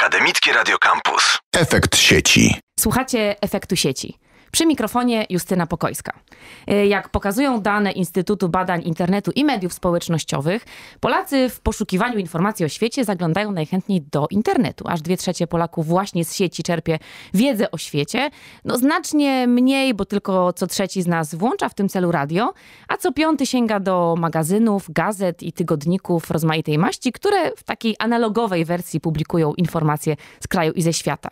Akademickie Radio Campus. Efekt sieci. Słuchacie efektu sieci. Przy mikrofonie Justyna Pokojska. E, jak pokazują dane Instytutu Badań Internetu i Mediów Społecznościowych, Polacy w poszukiwaniu informacji o świecie zaglądają najchętniej do internetu. Aż dwie trzecie Polaków właśnie z sieci czerpie wiedzę o świecie. No znacznie mniej, bo tylko co trzeci z nas włącza w tym celu radio, a co piąty sięga do magazynów, gazet i tygodników rozmaitej maści, które w takiej analogowej wersji publikują informacje z kraju i ze świata.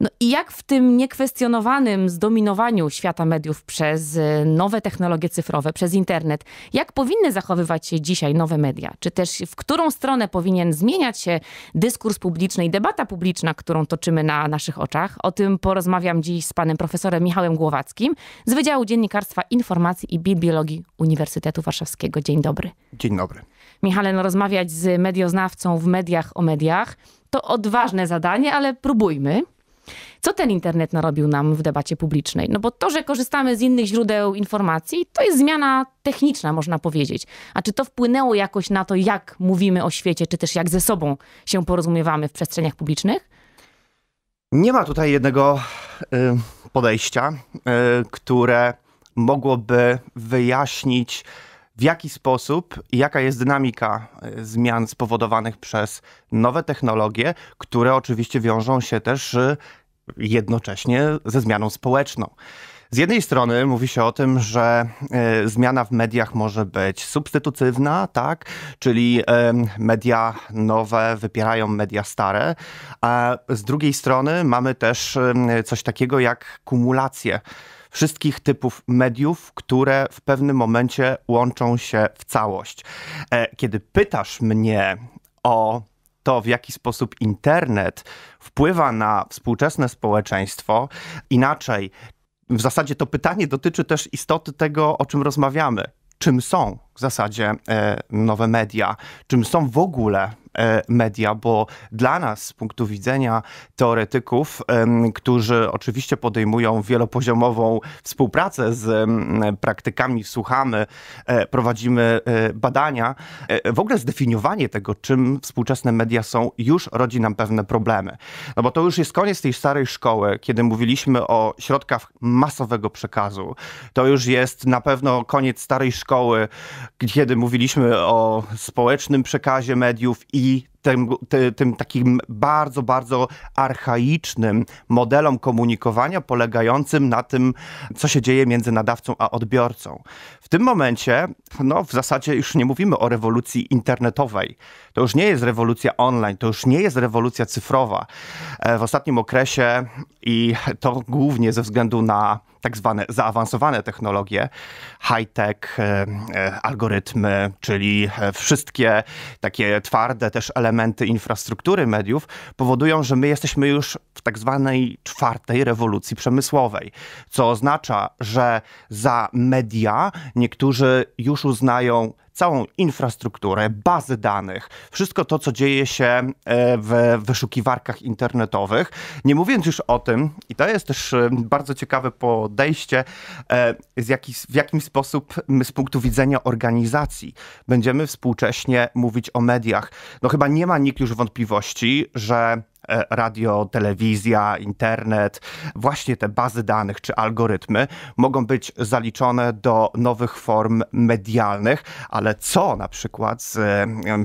No i jak w tym niekwestionowanym, zdominowanym świata mediów przez y, nowe technologie cyfrowe, przez internet. Jak powinny zachowywać się dzisiaj nowe media? Czy też w którą stronę powinien zmieniać się dyskurs publiczny i debata publiczna, którą toczymy na naszych oczach? O tym porozmawiam dziś z panem profesorem Michałem Głowackim z Wydziału Dziennikarstwa Informacji i Bibliologii Uniwersytetu Warszawskiego. Dzień dobry. Dzień dobry. Michale, no rozmawiać z medioznawcą w mediach o mediach to odważne zadanie, ale próbujmy. Co ten internet narobił nam w debacie publicznej? No bo to, że korzystamy z innych źródeł informacji, to jest zmiana techniczna, można powiedzieć. A czy to wpłynęło jakoś na to, jak mówimy o świecie, czy też jak ze sobą się porozumiewamy w przestrzeniach publicznych? Nie ma tutaj jednego y, podejścia, y, które mogłoby wyjaśnić w jaki sposób i jaka jest dynamika e, zmian spowodowanych przez nowe technologie, które oczywiście wiążą się też e, jednocześnie ze zmianą społeczną. Z jednej strony mówi się o tym, że e, zmiana w mediach może być substytutywna, tak? Czyli media nowe wypierają media stare, a z drugiej strony mamy też coś takiego jak kumulację wszystkich typów mediów, które w pewnym momencie łączą się w całość. E, kiedy pytasz mnie o to, w jaki sposób internet wpływa na współczesne społeczeństwo, inaczej, w zasadzie to pytanie dotyczy też istoty tego, o czym rozmawiamy. Czym są w zasadzie e, nowe media? Czym są w ogóle E, media, bo dla nas z punktu widzenia teoretyków, którzy oczywiście podejmują wielopoziomową współpracę z praktykami, słuchamy, e, prowadzimy e, badania, w ogóle zdefiniowanie tego, czym współczesne media są, już rodzi nam pewne problemy. No bo to już jest koniec tej starej szkoły, kiedy mówiliśmy o środkach masowego przekazu. To już jest na pewno koniec starej szkoły, kiedy mówiliśmy o społecznym przekazie mediów i be tym, tym, tym, takim bardzo, bardzo archaicznym modelom komunikowania polegającym na tym, co się dzieje między nadawcą a odbiorcą. W tym momencie, no w zasadzie już nie mówimy o rewolucji internetowej. To już nie jest rewolucja online, to już nie jest rewolucja cyfrowa. E, w ostatnim okresie i to głównie ze względu na tak zwane zaawansowane technologie, high-tech, e, e, algorytmy, czyli wszystkie takie twarde też elementy, elementy infrastruktury mediów powodują, że my jesteśmy już w tak zwanej czwartej rewolucji przemysłowej, co oznacza, że za media niektórzy już uznają całą infrastrukturę, bazy danych, wszystko to, co dzieje się e, w wyszukiwarkach internetowych. Nie mówiąc już o tym, i to jest też e, bardzo ciekawe podejście, e, z jaki, w jaki sposób my z punktu widzenia organizacji będziemy współcześnie mówić o mediach. No chyba nie ma nikt już wątpliwości, że E, radio, telewizja, internet, właśnie te bazy danych czy algorytmy mogą być zaliczone do nowych form medialnych, ale co na przykład z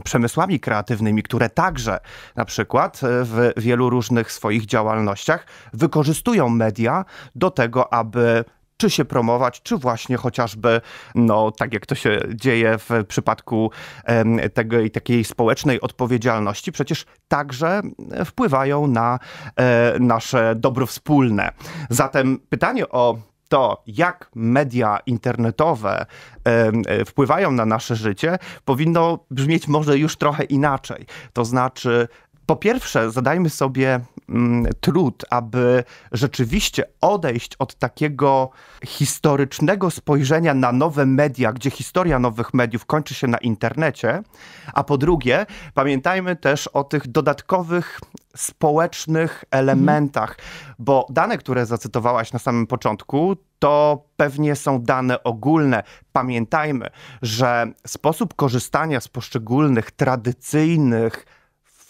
przemysłami kreatywnymi, które także na przykład e, w wielu różnych swoich działalnościach wykorzystują media do tego, aby czy się promować, czy właśnie chociażby, no tak jak to się dzieje w przypadku tego, takiej społecznej odpowiedzialności, przecież także e, wpływają na e, nasze dobro wspólne. Zatem pytanie o to, jak media internetowe y, wpływają na nasze życie, powinno brzmieć może już trochę inaczej. To znaczy, po pierwsze, zadajmy sobie mm, trud, aby rzeczywiście odejść od takiego historycznego spojrzenia na nowe media, gdzie historia nowych mediów kończy się na internecie. A po drugie, pamiętajmy też o tych dodatkowych społecznych mhm. elementach, mhm. bo dane, które zacytowałaś na samym początku, to pewnie są dane ogólne. Pamiętajmy, że sposób korzystania z poszczególnych tradycyjnych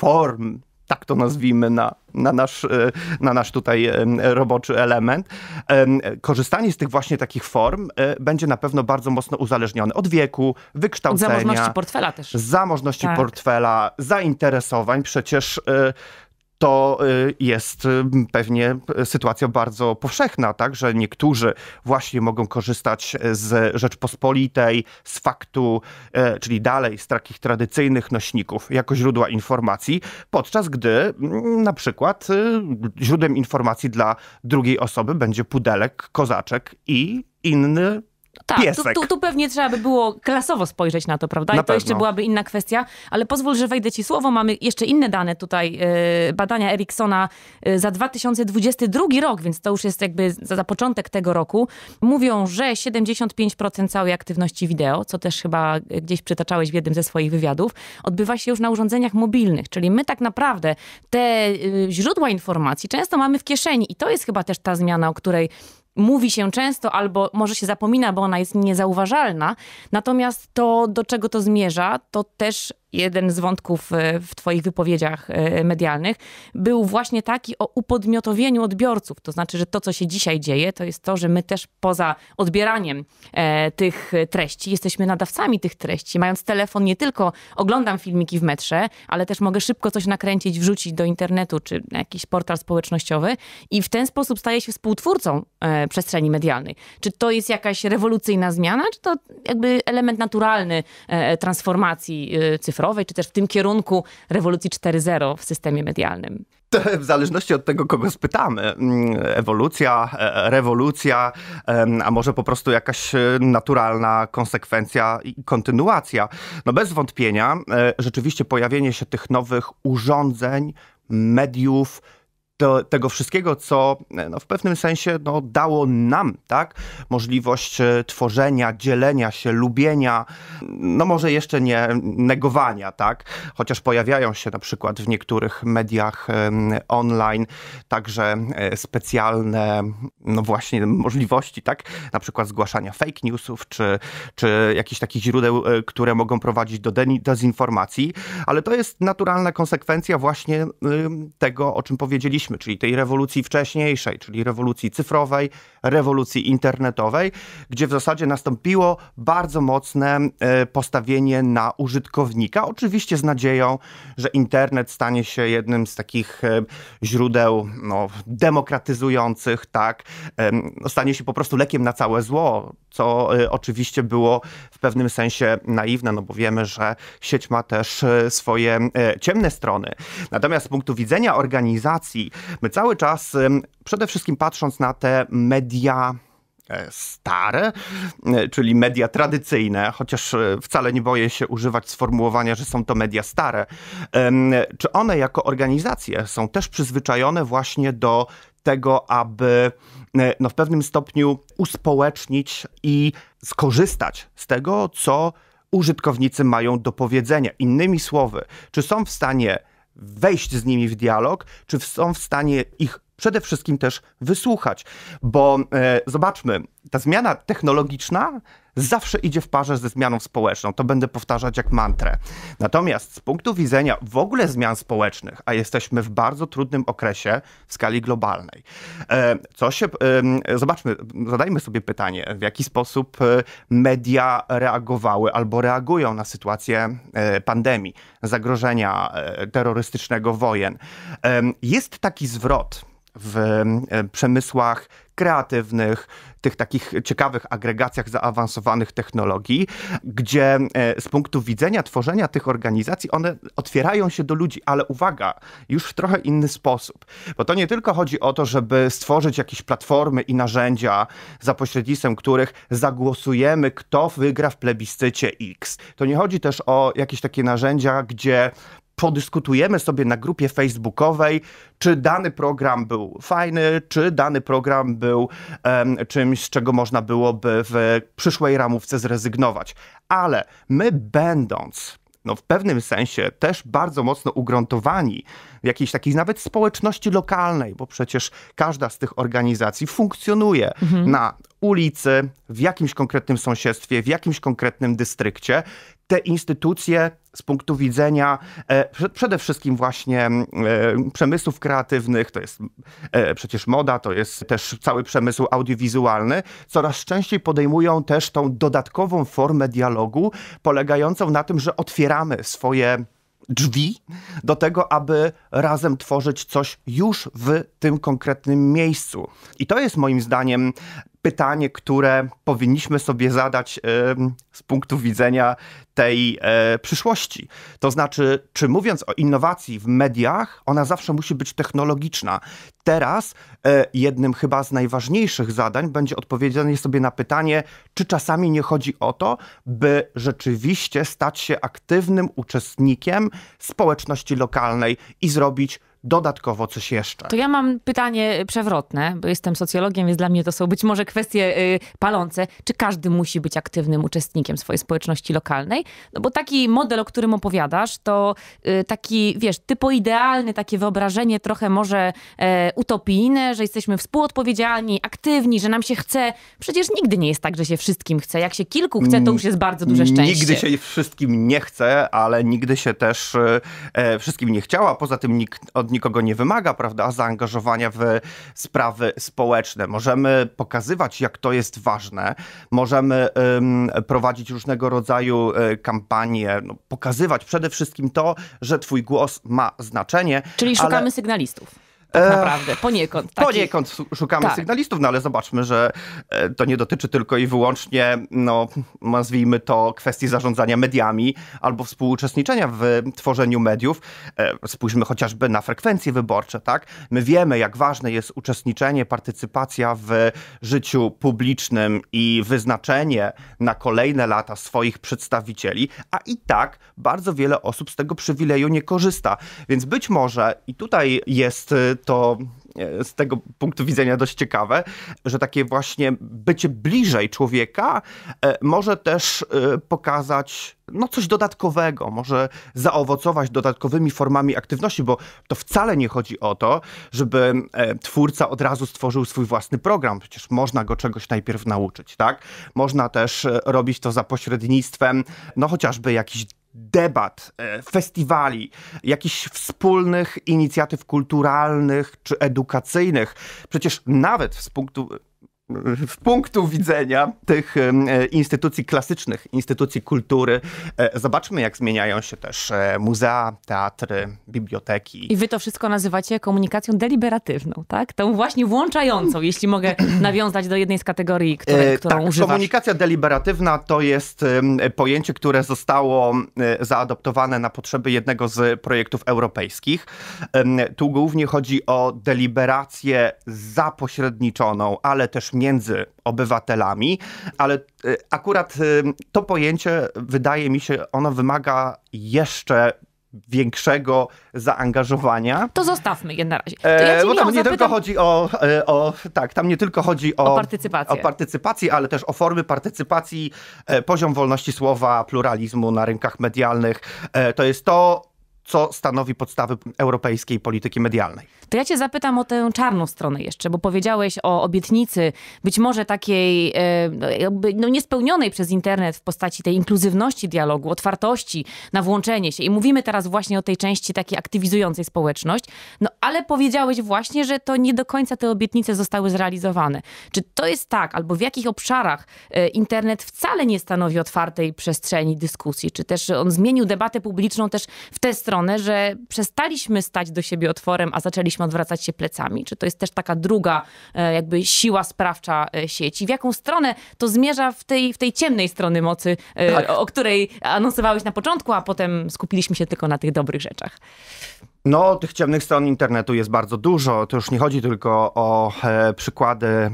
form, tak to nazwijmy, na, na, nasz, e, na nasz tutaj e, roboczy element. E, korzystanie z tych właśnie takich form będzie na pewno bardzo mocno uzależnione od wieku, wykształcenia. Zamożności portfela też. Zamożności tak. portfela, zainteresowań. Przecież to y, jest y, pewnie sytuacja bardzo powszechna, tak, że niektórzy właśnie mogą korzystać z Rzeczpospolitej, z faktu, e, czyli dalej z takich tradycyjnych nośników jako źródła informacji, podczas gdy mm, na przykład y, źródłem informacji dla drugiej osoby będzie pudelek, kozaczek i inny tak, Tu, tu, tu, pewnie trzeba by było klasowo spojrzeć na to, prawda? I na to pewno. jeszcze byłaby inna kwestia, ale pozwól, że wejdę ci słowo. Mamy jeszcze inne dane tutaj, yy, badania Eriksona yy, za 2022 rok, więc to już jest jakby za, za początek tego roku. Mówią, że 75% całej aktywności wideo, co też chyba gdzieś przytaczałeś w jednym ze swoich wywiadów, odbywa się już na urządzeniach mobilnych, czyli my tak naprawdę te yy, źródła informacji często mamy w kieszeni i to jest chyba też ta zmiana, o której mówi się często, albo może się zapomina, bo ona jest niezauważalna. Natomiast to, do czego to zmierza, to też jeden z wątków e, w Twoich wypowiedziach e, medialnych, był właśnie taki o upodmiotowieniu odbiorców. To znaczy, że to, co się dzisiaj dzieje, to jest to, że my też poza odbieraniem e, tych treści jesteśmy nadawcami tych treści. Mając telefon, nie tylko oglądam filmiki w metrze, ale też mogę szybko coś nakręcić, wrzucić do internetu czy na jakiś portal społecznościowy i w ten sposób staję się współtwórcą przestrzeni medialnej. Czy to jest jakaś rewolucyjna zmiana, czy to jakby element naturalny transformacji cyfrowej? cyfrowej, czy też w tym kierunku rewolucji 4.0 w systemie medialnym? w zależności od tego, kogo spytamy. Mm, ewolucja, e, e, rewolucja, a może po prostu jakaś e, naturalna konsekwencja i kontynuacja. No bez wątpienia, rzeczywiście pojawienie się tych nowych urządzeń, mediów, to, tego wszystkiego, co e, no, w pewnym sensie no, dało nam tak, możliwość e, tworzenia, dzielenia się, lubienia, mm, no może jeszcze nie negowania, tak? chociaż pojawiają się na przykład w niektórych mediach online także e, specjalne no właśnie możliwości, tak? na przykład zgłaszania fake newsów, czy, czy jakichś takich źródeł, które mogą prowadzić do dezinformacji, ale to jest naturalna konsekwencja właśnie tego, o czym powiedzieliśmy czyli tej rewolucji wcześniejszej, czyli rewolucji cyfrowej, rewolucji internetowej, gdzie w zasadzie nastąpiło bardzo mocne e, postawienie na użytkownika, oczywiście z nadzieją, że internet stanie się jednym z takich e, źródeł no, demokratyzujących, tak, e, no, stanie się po prostu lekiem na całe zło, co oczywiście było w pewnym sensie naiwne, no bo wiemy, że sieć ma też swoje ciemne strony. Natomiast z punktu widzenia organizacji My cały czas, przede wszystkim patrząc na te media e, stare, e, czyli media tradycyjne, chociaż e, wcale nie boję się używać sformułowania, że są to media stare, czy one jako organizacje są też przyzwyczajone właśnie do tego, aby no, w pewnym stopniu uspołecznić i skorzystać z tego, co użytkownicy mają do powiedzenia. Innymi słowy, czy są w stanie wejść z nimi w dialog, czy są w stanie ich przede wszystkim też wysłuchać. Bo e, zobaczmy, ta zmiana technologiczna zawsze idzie w parze ze zmianą społeczną. To będę powtarzać jak mantrę. Natomiast z punktu widzenia w ogóle zmian społecznych, a jesteśmy w bardzo trudnym okresie w skali globalnej, e, co się. E, zobaczmy, zadajmy sobie pytanie, w jaki sposób e, media reagowały albo reagują na sytuację pandemii, zagrożenia terrorystycznego, wojen. Jest taki zwrot w e, przemysłach kreatywnych, tych takich ciekawych agregacjach zaawansowanych technologii, gdzie e, z punktu widzenia tworzenia tych organizacji one otwierają się do ludzi, ale uwaga, już w trochę inny sposób. Bo to nie tylko chodzi o to, żeby stworzyć jakieś platformy i narzędzia, za pośrednictwem których zagłosujemy, kto wygra w plebiscycie X. To nie chodzi też o jakieś takie narzędzia, gdzie podyskutujemy sobie na grupie facebookowej, czy dany program był fajny, czy dany program był um, czymś, z czego można byłoby w przyszłej ramówce zrezygnować. Ale my będąc no, w pewnym sensie też bardzo mocno ugruntowani w jakiejś takiej nawet społeczności lokalnej, bo przecież każda z tych organizacji funkcjonuje mhm. na ulicy, w jakimś konkretnym sąsiedztwie, w jakimś konkretnym dystrykcie, te instytucje z punktu widzenia e, przede wszystkim właśnie e, przemysłów kreatywnych, to jest e, przecież moda, to jest też cały przemysł audiowizualny, coraz częściej podejmują też tą dodatkową formę dialogu, polegającą na tym, że otwieramy swoje drzwi do tego, aby razem tworzyć coś już w tym konkretnym miejscu. I to jest moim zdaniem pytanie, które powinniśmy sobie zadać z punktu widzenia tej e, przyszłości. To znaczy, czy mówiąc o innowacji w mediach, ona zawsze musi być technologiczna. Teraz e, jednym chyba z najważniejszych zadań będzie odpowiedzenie sobie na pytanie, czy czasami nie chodzi o to, by rzeczywiście stać się aktywnym uczestnikiem społeczności lokalnej i zrobić dodatkowo coś jeszcze. To ja mam pytanie przewrotne, bo jestem socjologiem, więc dla mnie to są być może kwestie y, palące. Czy każdy musi być aktywnym uczestnikiem swojej społeczności lokalnej? No bo taki model, o którym opowiadasz, to y, taki, wiesz, typo idealny, takie wyobrażenie trochę może e, utopijne, że jesteśmy współodpowiedzialni, aktywni, że nam się chce. Przecież nigdy nie jest tak, że się wszystkim chce. Jak się kilku chce, to już jest bardzo duże szczęście. Nigdy się wszystkim nie chce, ale nigdy się też e, wszystkim nie chciała. Poza tym nikt od nikogo nie wymaga, prawda, zaangażowania w sprawy społeczne. Możemy pokazywać, jak to jest ważne, możemy ym, prowadzić różnego rodzaju y, kampanie, no, pokazywać przede wszystkim to, że twój głos ma znaczenie. Czyli szukamy ale... sygnalistów. E, naprawdę, poniekąd. Taki... Poniekąd szukamy tak. sygnalistów, no ale zobaczmy, że e, to nie dotyczy tylko i wyłącznie, no nazwijmy to, kwestii zarządzania mediami albo współuczestniczenia w tworzeniu mediów. E, spójrzmy chociażby na frekwencje wyborcze, tak? My wiemy, jak ważne jest uczestniczenie, partycypacja w życiu publicznym i wyznaczenie na kolejne lata swoich przedstawicieli, a i tak bardzo wiele osób z tego przywileju nie korzysta. Więc być może, i tutaj jest to e, z tego punktu widzenia dość ciekawe, że takie właśnie bycie bliżej człowieka e, może też e, pokazać no, coś dodatkowego, może zaowocować dodatkowymi formami aktywności, bo to wcale nie chodzi o to, żeby twórca od razu stworzył swój własny program. Przecież można go czegoś najpierw nauczyć, tak? Można też robić to za pośrednictwem, no chociażby jakichś debat, e, festiwali, jakichś wspólnych inicjatyw kulturalnych czy edukacyjnych. Przecież nawet z punktu w punktu widzenia tych e, instytucji klasycznych, instytucji kultury. E, zobaczmy, jak zmieniają się też e, muzea, teatry, biblioteki. I wy to wszystko nazywacie komunikacją deliberatywną, tak? Tą właśnie włączającą, jeśli mogę nawiązać do jednej z kategorii, którą tak, używasz. Komunikacja deliberatywna to jest pojęcie, które zostało zaadoptowane na potrzeby jednego z projektów europejskich. Tu głównie chodzi o deliberację zapośredniczoną, ale też między obywatelami, ale y, akurat y, to pojęcie, wydaje mi się, ono wymaga jeszcze większego zaangażowania. To zostawmy je na razie. E, ja bo tam nie zapytam... tylko chodzi o, e, o, tak, tam nie tylko chodzi o, o, partycypację. o partycypację, ale też o formy partycypacji, e, poziom wolności słowa, pluralizmu na rynkach medialnych. To jest to, co stanowi podstawy europejskiej polityki medialnej. To ja cię zapytam o tę czarną stronę jeszcze, bo powiedziałeś o obietnicy, być może takiej e, no, jakby, no, niespełnionej przez internet w postaci tej inkluzywności dialogu, otwartości na włączenie się. I mówimy teraz właśnie o tej części takiej aktywizującej społeczność. No ale powiedziałeś właśnie, że to nie do końca te obietnice zostały zrealizowane. Czy to jest tak, albo w jakich obszarach e, internet wcale nie stanowi otwartej przestrzeni dyskusji? Czy też on zmienił debatę publiczną też w tę stronę, że przestaliśmy stać do siebie otworem, a zaczęliśmy powinniśmy odwracać się plecami? Czy to jest też taka druga e, jakby siła sprawcza e, sieci? W jaką stronę to zmierza w tej, w tej ciemnej strony mocy, e, tak. o której anonsowałeś na początku, a potem skupiliśmy się tylko na tych dobrych rzeczach? No, tych ciemnych stron internetu jest bardzo dużo. To już nie chodzi tylko o e, przykłady e,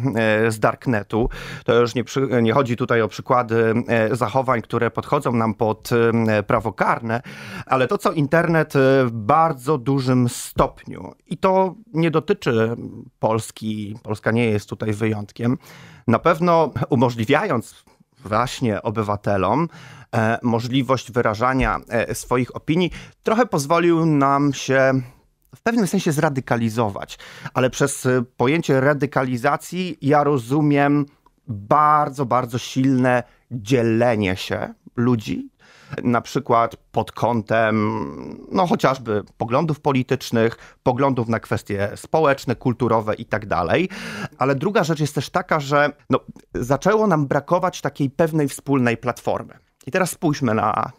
z darknetu. To już nie, przy, nie chodzi tutaj o przykłady e, zachowań, które podchodzą nam pod e, prawo karne, ale to, co internet e, w bardzo dużym stopniu, i to nie dotyczy Polski, Polska nie jest tutaj wyjątkiem, na pewno umożliwiając właśnie obywatelom e, możliwość wyrażania e, swoich opinii, trochę pozwolił nam się w pewnym sensie zradykalizować. Ale przez e, pojęcie radykalizacji ja rozumiem bardzo, bardzo silne dzielenie się ludzi na przykład pod kątem no, chociażby poglądów politycznych, poglądów na kwestie społeczne, kulturowe i tak dalej. Ale druga rzecz jest też taka, że no, zaczęło nam brakować takiej pewnej wspólnej platformy. I teraz spójrzmy na,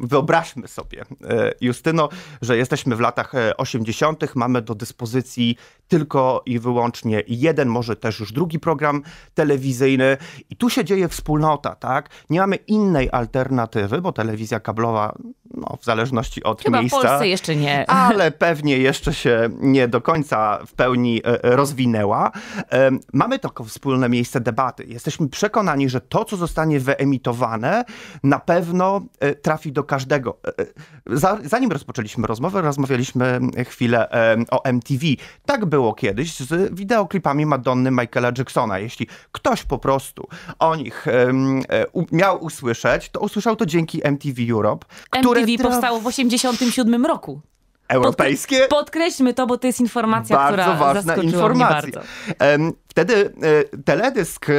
wyobraźmy sobie, e, Justyno, że jesteśmy w latach 80., e, mamy do dyspozycji tylko i wyłącznie jeden, może też już drugi program telewizyjny, i tu się dzieje wspólnota, tak? Nie mamy innej alternatywy, bo telewizja kablowa no, w zależności od Chyba miejsca. w Polsce jeszcze nie. Ale pewnie jeszcze się nie do końca w pełni e, rozwinęła. Mamy to wspólne miejsce debaty. Jesteśmy przekonani, że to, co zostanie wyemitowane, na pewno e, trafi do każdego. E, zanim rozpoczęliśmy rozmowę, rozmawialiśmy chwilę o MTV. Tak było kiedyś z wideoklipami Madonny Michaela Jacksona. Jeśli ktoś po prostu o nich miał usłyszeć, to usłyszał to dzięki MTV Europe, który TV powstało w 87 roku. Europejskie? Podkre podkreślmy to, bo to jest informacja, bardzo która ważna informacja. mnie bardzo. Wtedy e, teledysk e,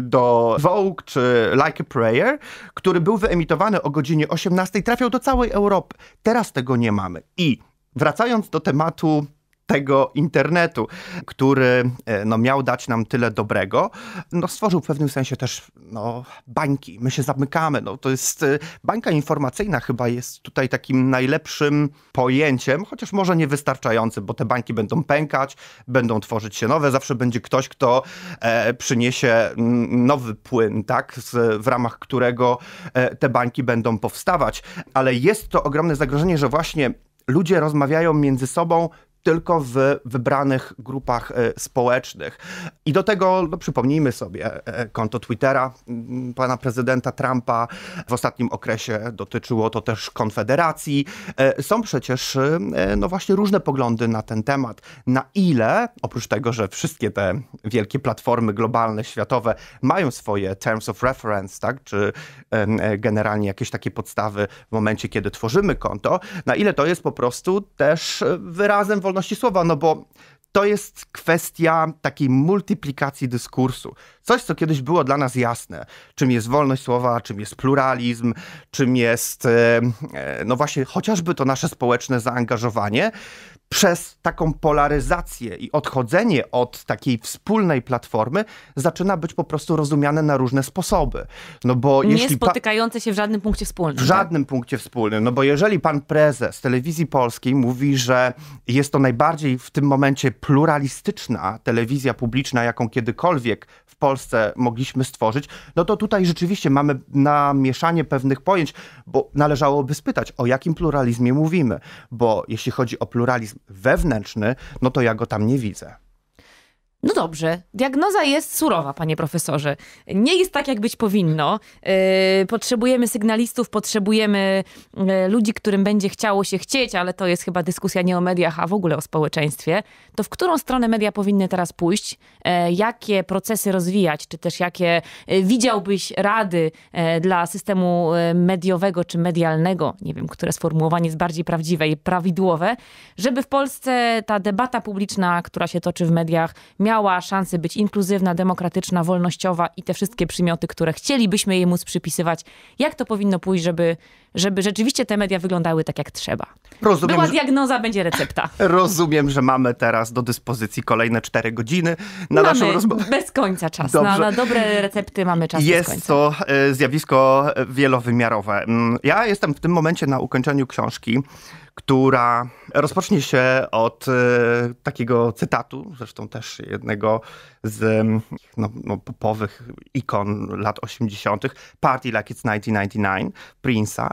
do Vogue czy Like a Prayer, który był wyemitowany o godzinie 18, trafiał do całej Europy. Teraz tego nie mamy. I wracając do tematu tego internetu, który e, no, miał dać nam tyle dobrego, no, stworzył w pewnym sensie też no, bańki. My się zamykamy. No, to jest e, bańka informacyjna chyba jest tutaj takim najlepszym pojęciem, chociaż może niewystarczającym, bo te bańki będą pękać, będą tworzyć się nowe, zawsze będzie ktoś, kto e, przyniesie nowy płyn, tak, z, w ramach którego e, te bańki będą powstawać. Ale jest to ogromne zagrożenie, że właśnie ludzie rozmawiają między sobą tylko w wybranych grupach e, społecznych. I do tego no, przypomnijmy sobie e, e, konto Twittera mm, pana prezydenta Trumpa. W ostatnim okresie dotyczyło to też Konfederacji. Są przecież no właśnie różne poglądy na ten temat. Na ile, oprócz tego, że wszystkie te wielkie platformy globalne, światowe mają swoje terms of reference, tak, czy generalnie jakieś takie podstawy w momencie, kiedy tworzymy konto, na ile to jest po prostu też wyrazem wolności wolności słowa, no bo to jest kwestia takiej multiplikacji dyskursu. Coś, co kiedyś było dla nas jasne, czym jest wolność słowa, czym jest pluralizm, czym jest, e, e, no właśnie, chociażby to nasze społeczne zaangażowanie przez taką polaryzację i odchodzenie od takiej wspólnej platformy zaczyna być po prostu rozumiane na różne sposoby. No bo nie jeśli spotykające się w żadnym punkcie wspólnym. W tak? żadnym punkcie wspólnym. No bo jeżeli pan prezes telewizji polskiej mówi, że jest to najbardziej w tym momencie pluralistyczna telewizja publiczna, jaką kiedykolwiek w Polsce mogliśmy stworzyć, no to tutaj rzeczywiście mamy namieszanie pewnych pojęć, bo należałoby spytać, o jakim pluralizmie mówimy. Bo jeśli chodzi o pluralizm wewnętrzny, no to ja go tam nie widzę. No dobrze, diagnoza jest surowa, panie profesorze. Nie jest tak, jak być powinno. Y, potrzebujemy sygnalistów, potrzebujemy y, ludzi, którym będzie chciało się chcieć, ale to jest chyba dyskusja nie o mediach, a w ogóle o społeczeństwie. To w którą stronę media powinny teraz pójść? Y, jakie procesy rozwijać, czy też jakie widziałbyś rady dla systemu mediowego czy medialnego? Nie wiem, które sformułowanie jest bardziej prawdziwe i prawidłowe, żeby w Polsce ta debata publiczna, która się toczy w mediach, miała miała szansę być inkluzywna, demokratyczna, wolnościowa i te wszystkie przymioty, które chcielibyśmy jej móc przypisywać. Jak to powinno pójść, żeby, żeby rzeczywiście te media wyglądały tak, jak trzeba? Rozumiem, Była diagnoza, że... będzie recepta. Rozumiem, że mamy teraz do dyspozycji kolejne cztery godziny na mamy naszą rozmowę. bez końca czas. Na, na, dobre recepty mamy czas Jest to e, zjawisko wielowymiarowe. Mm, ja jestem w tym momencie na ukończeniu książki która rozpocznie się od e, takiego cytatu, zresztą też jednego z mm, no, no, popowych ikon lat 80., Party Like It's 1999, Prince'a,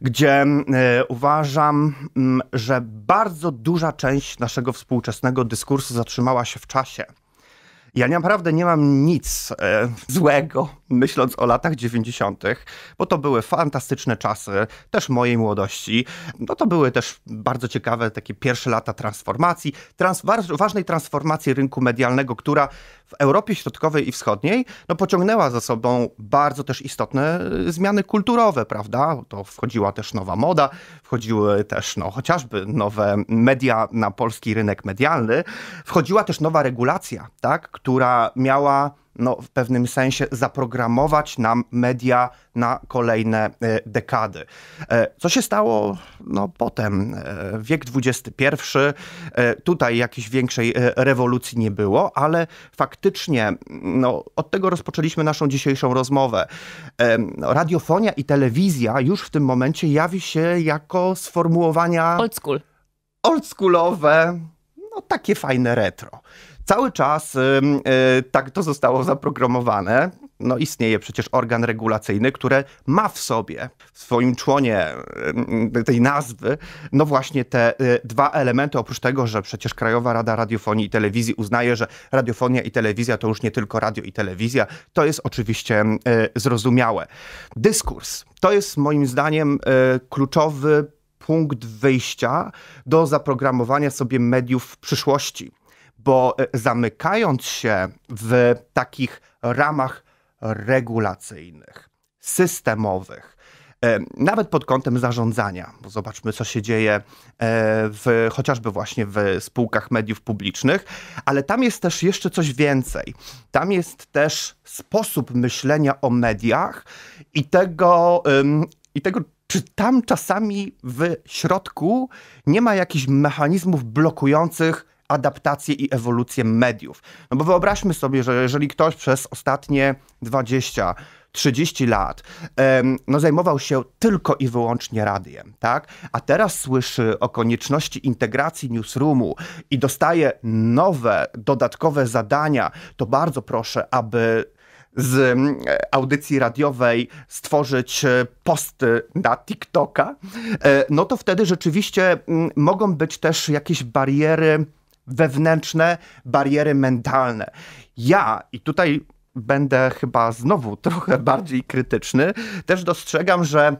gdzie mm, e, uważam, mm, że bardzo duża część naszego współczesnego dyskursu zatrzymała się w czasie. Ja naprawdę nie mam nic e, złego, myśląc o latach 90., bo to były fantastyczne czasy, też mojej młodości. No to były też bardzo ciekawe takie pierwsze lata transformacji, trans ważnej transformacji rynku medialnego, która w Europie Środkowej i Wschodniej no, pociągnęła za sobą bardzo też istotne e, zmiany kulturowe, prawda? To wchodziła też nowa moda, wchodziły też no, chociażby nowe media na polski rynek medialny, wchodziła też nowa regulacja, tak? która miała no, w pewnym sensie zaprogramować nam media na kolejne e, dekady. E, co się stało no, potem? E, wiek XXI, tutaj jakiejś większej rewolucji nie było, ale faktycznie no, od tego rozpoczęliśmy naszą dzisiejszą rozmowę. Radiofonia i telewizja już w tym momencie jawi się jako sformułowania... Old school. Oldschoolowe, no takie fajne retro. Cały czas y, tak to zostało zaprogramowane. No, istnieje przecież organ regulacyjny, który ma w sobie, w swoim członie tej nazwy, no właśnie te y, dwa elementy, oprócz tego, że przecież Krajowa Rada Radiofonii i Telewizji uznaje, że radiofonia i telewizja to już nie tylko radio i telewizja, to jest oczywiście y, zrozumiałe. Dyskurs to jest moim zdaniem kluczowy punkt wyjścia do zaprogramowania sobie mediów w przyszłości bo e, zamykając się w takich ramach regulacyjnych, systemowych, e, nawet pod kątem zarządzania, bo zobaczmy, co się dzieje e, w, chociażby właśnie w spółkach mediów publicznych, ale tam jest też jeszcze coś więcej. Tam jest też sposób myślenia o mediach i tego, i tego czy tam czasami w środku nie ma jakichś mechanizmów blokujących adaptację i ewolucję mediów. No bo wyobraźmy sobie, że jeżeli ktoś przez ostatnie 20 30 lat no, zajmował się tylko i wyłącznie radiem, tak? A teraz słyszy o konieczności integracji newsroomu i dostaje nowe, dodatkowe zadania, to bardzo proszę, aby z audycji radiowej stworzyć e, posty na TikToka, e, no to wtedy rzeczywiście mogą być też jakieś bariery wewnętrzne bariery mentalne. Ja, i tutaj będę chyba znowu trochę bardziej krytyczny, też dostrzegam, że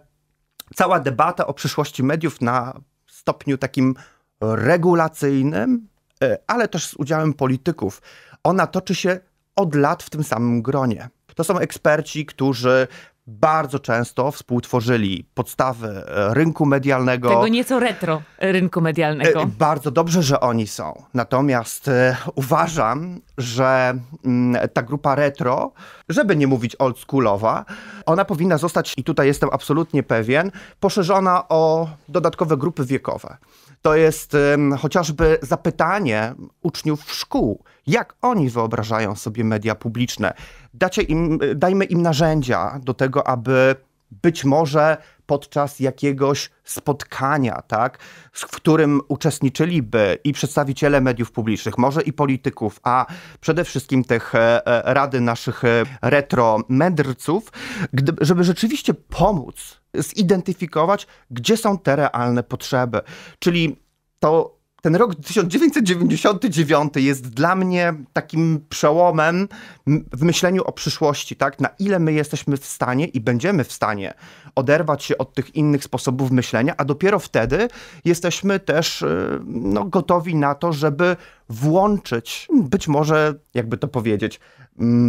cała debata o przyszłości mediów na stopniu takim regulacyjnym, e, ale też z udziałem polityków, ona toczy się od lat w tym samym gronie. To są eksperci, którzy bardzo często współtworzyli podstawy e, rynku medialnego. Tego nieco retro rynku medialnego. E, bardzo dobrze, że oni są. Natomiast e, uważam, że mm, ta grupa retro, żeby nie mówić oldschoolowa, ona powinna zostać, i tutaj jestem absolutnie pewien, poszerzona o dodatkowe grupy wiekowe to jest um, chociażby zapytanie uczniów szkół, jak oni wyobrażają sobie media publiczne. Dacie im, dajmy im narzędzia do tego, aby być może podczas jakiegoś spotkania, tak, w którym uczestniczyliby i przedstawiciele mediów publicznych, może i polityków, a przede wszystkim tych e, e, rady naszych e, retromędrców, żeby rzeczywiście pomóc zidentyfikować, gdzie są te realne potrzeby. Czyli to ten rok 1999 jest dla mnie takim przełomem w myśleniu o przyszłości, tak? Na ile my jesteśmy w stanie i będziemy w stanie oderwać się od tych innych sposobów myślenia, a dopiero wtedy jesteśmy też y, no, gotowi na to, żeby włączyć być może, jakby to powiedzieć,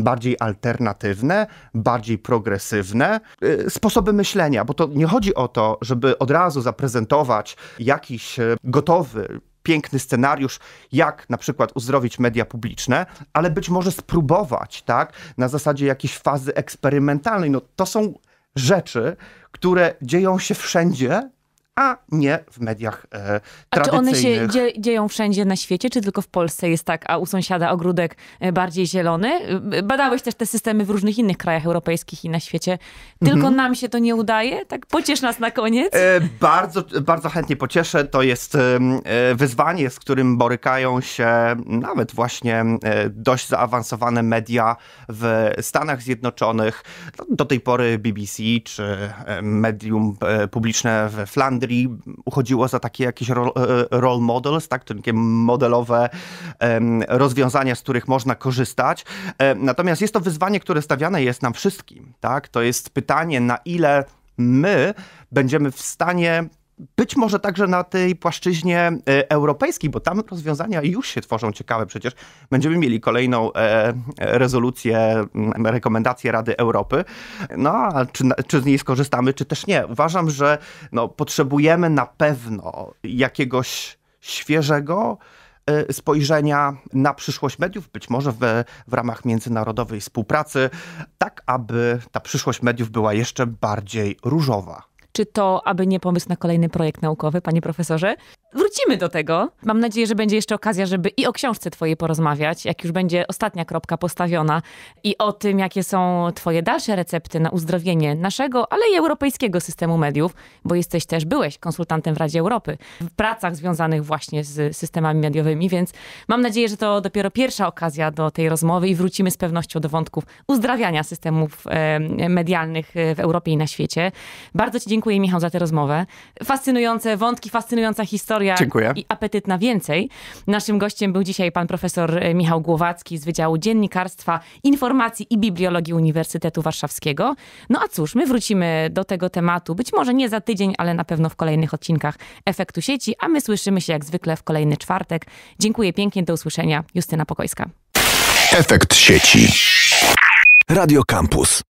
bardziej alternatywne, bardziej progresywne y, sposoby myślenia, bo to nie chodzi o to, żeby od razu zaprezentować jakiś y, gotowy piękny scenariusz, jak na przykład uzdrowić media publiczne, ale być może spróbować, tak, na zasadzie jakiejś fazy eksperymentalnej. No to są rzeczy, które dzieją się wszędzie, a nie w mediach e, a czy one się dzie dzieją wszędzie na świecie, czy tylko w Polsce jest tak, a u sąsiada ogródek e, bardziej zielony? E, badałeś też te systemy w różnych innych krajach europejskich i na świecie. Tylko mm -hmm. nam się to nie udaje? Tak pociesz nas na koniec. E, bardzo, bardzo chętnie pocieszę. To jest e, wyzwanie, z którym borykają się nawet właśnie e, dość zaawansowane media w Stanach Zjednoczonych. Do tej pory BBC czy medium publiczne we Flandrii Henry uchodziło za takie jakieś e, role models, tak, takie modelowe rozwiązania, z których można korzystać. E, natomiast jest to wyzwanie, które stawiane jest nam wszystkim. Tak? To jest pytanie, na ile my będziemy w stanie być może także na tej płaszczyźnie e, europejskiej, bo tam rozwiązania już się tworzą ciekawe. Przecież będziemy mieli kolejną e, rezolucję, mm, rekomendację Rady Europy. No, a czy, czy z niej skorzystamy, czy też nie? Uważam, że no, potrzebujemy na pewno jakiegoś świeżego, e, spojrzenia na przyszłość mediów, być może w, w, ramach międzynarodowej współpracy, tak aby ta przyszłość mediów była jeszcze bardziej różowa. Czy to, aby nie pomysł na kolejny projekt naukowy, panie profesorze? wrócimy do tego. Mam nadzieję, że będzie jeszcze okazja, żeby i o książce twojej porozmawiać, jak już będzie ostatnia kropka postawiona i o tym, jakie są twoje dalsze recepty na uzdrowienie naszego, ale i europejskiego systemu mediów, bo jesteś też, byłeś konsultantem w Radzie Europy w pracach związanych właśnie z systemami mediowymi, więc mam nadzieję, że to dopiero pierwsza okazja do tej rozmowy i wrócimy z pewnością do wątków uzdrawiania systemów medialnych e, w Europie i na świecie. Bardzo ci dziękuję, Michał, za tę rozmowę. Fascynujące wątki, fascynująca historia Dziękuję. i apetyt na więcej. Naszym gościem był dzisiaj pan profesor e, Michał Głowacki z Wydziału Dziennikarstwa, Informacji i Bibliologii Uniwersytetu Warszawskiego. No a cóż, my wrócimy do tego tematu, być może nie za tydzień, ale na pewno w kolejnych odcinkach Efektu Sieci, a my słyszymy się jak zwykle w kolejny czwartek. Dziękuję pięknie, do usłyszenia. Justyna Pokojska. Efekt sieci. Radio Campus.